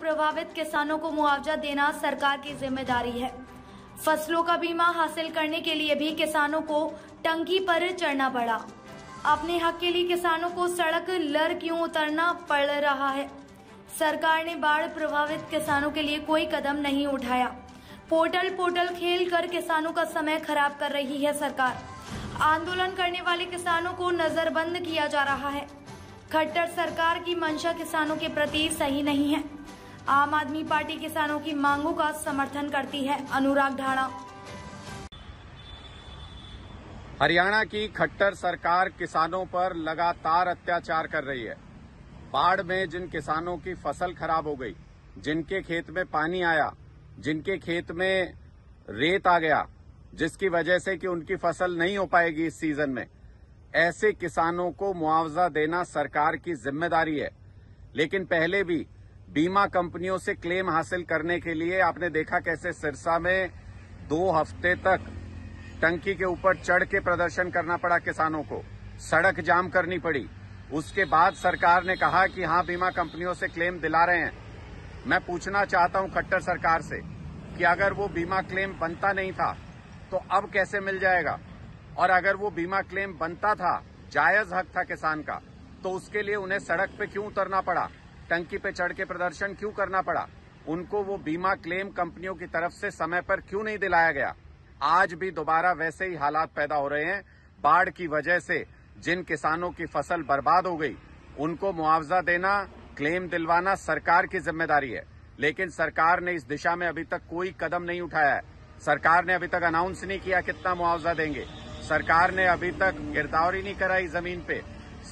प्रभावित किसानों को मुआवजा देना सरकार की जिम्मेदारी है फसलों का बीमा हासिल करने के लिए भी किसानों को टंकी पर चढ़ना पड़ा अपने हक के लिए किसानों को सड़क लर क्यों उतरना पड़ रहा है सरकार ने बाढ़ प्रभावित किसानों के लिए कोई कदम नहीं उठाया पोर्टल पोर्टल खेल कर किसानों का समय खराब कर रही है सरकार आंदोलन करने वाले किसानों को नजरबंद किया जा रहा है खट्टर सरकार की मंशा किसानों के प्रति सही नहीं है आम आदमी पार्टी किसानों की मांगों का समर्थन करती है अनुराग ढाणा हरियाणा की खट्टर सरकार किसानों पर लगातार अत्याचार कर रही है बाढ़ में जिन किसानों की फसल खराब हो गई जिनके खेत में पानी आया जिनके खेत में रेत आ गया जिसकी वजह से कि उनकी फसल नहीं हो पाएगी इस सीजन में ऐसे किसानों को मुआवजा देना सरकार की जिम्मेदारी है लेकिन पहले भी बीमा कंपनियों से क्लेम हासिल करने के लिए आपने देखा कैसे सिरसा में दो हफ्ते तक टंकी के ऊपर चढ़ के प्रदर्शन करना पड़ा किसानों को सड़क जाम करनी पड़ी उसके बाद सरकार ने कहा कि हाँ बीमा कंपनियों से क्लेम दिला रहे हैं मैं पूछना चाहता हूं खट्टर सरकार से कि अगर वो बीमा क्लेम बनता नहीं था तो अब कैसे मिल जाएगा और अगर वो बीमा क्लेम बनता था जायज हक था किसान का तो उसके लिए उन्हें सड़क पे क्यों उतरना पड़ा टंकी पे चढ़ के प्रदर्शन क्यों करना पड़ा उनको वो बीमा क्लेम कंपनियों की तरफ से समय पर क्यों नहीं दिलाया गया आज भी दोबारा वैसे ही हालात पैदा हो रहे हैं बाढ़ की वजह से जिन किसानों की फसल बर्बाद हो गई उनको मुआवजा देना क्लेम दिलवाना सरकार की जिम्मेदारी है लेकिन सरकार ने इस दिशा में अभी तक कोई कदम नहीं उठाया है सरकार ने अभी तक अनाउंस नहीं किया कितना मुआवजा देंगे सरकार ने अभी तक गिरदावरी नहीं कराई जमीन पे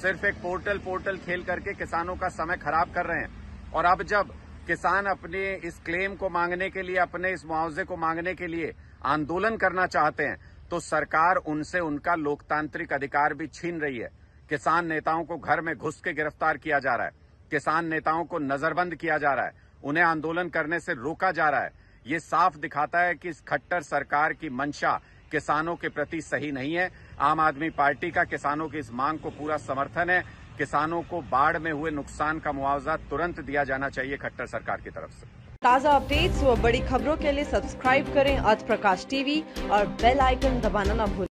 सिर्फ एक पोर्टल पोर्टल खेल करके किसानों का समय खराब कर रहे हैं और अब जब किसान अपने इस क्लेम को मांगने के लिए अपने इस मुआवजे को मांगने के लिए आंदोलन करना चाहते हैं तो सरकार उनसे उनका लोकतांत्रिक अधिकार भी छीन रही है किसान नेताओं को घर में घुस के गिरफ्तार किया जा रहा है किसान नेताओं को नजरबंद किया जा रहा है उन्हें आंदोलन करने से रोका जा रहा है ये साफ दिखाता है कि इस खट्टर सरकार की मंशा किसानों के प्रति सही नहीं है आम आदमी पार्टी का किसानों की इस मांग को पूरा समर्थन है किसानों को बाढ़ में हुए नुकसान का मुआवजा तुरंत दिया जाना चाहिए खट्टर सरकार की तरफ से ताज़ा अपडेट्स व बड़ी खबरों के लिए सब्सक्राइब करें अर्थ प्रकाश टीवी और बेल आइकन दबाना न भूलें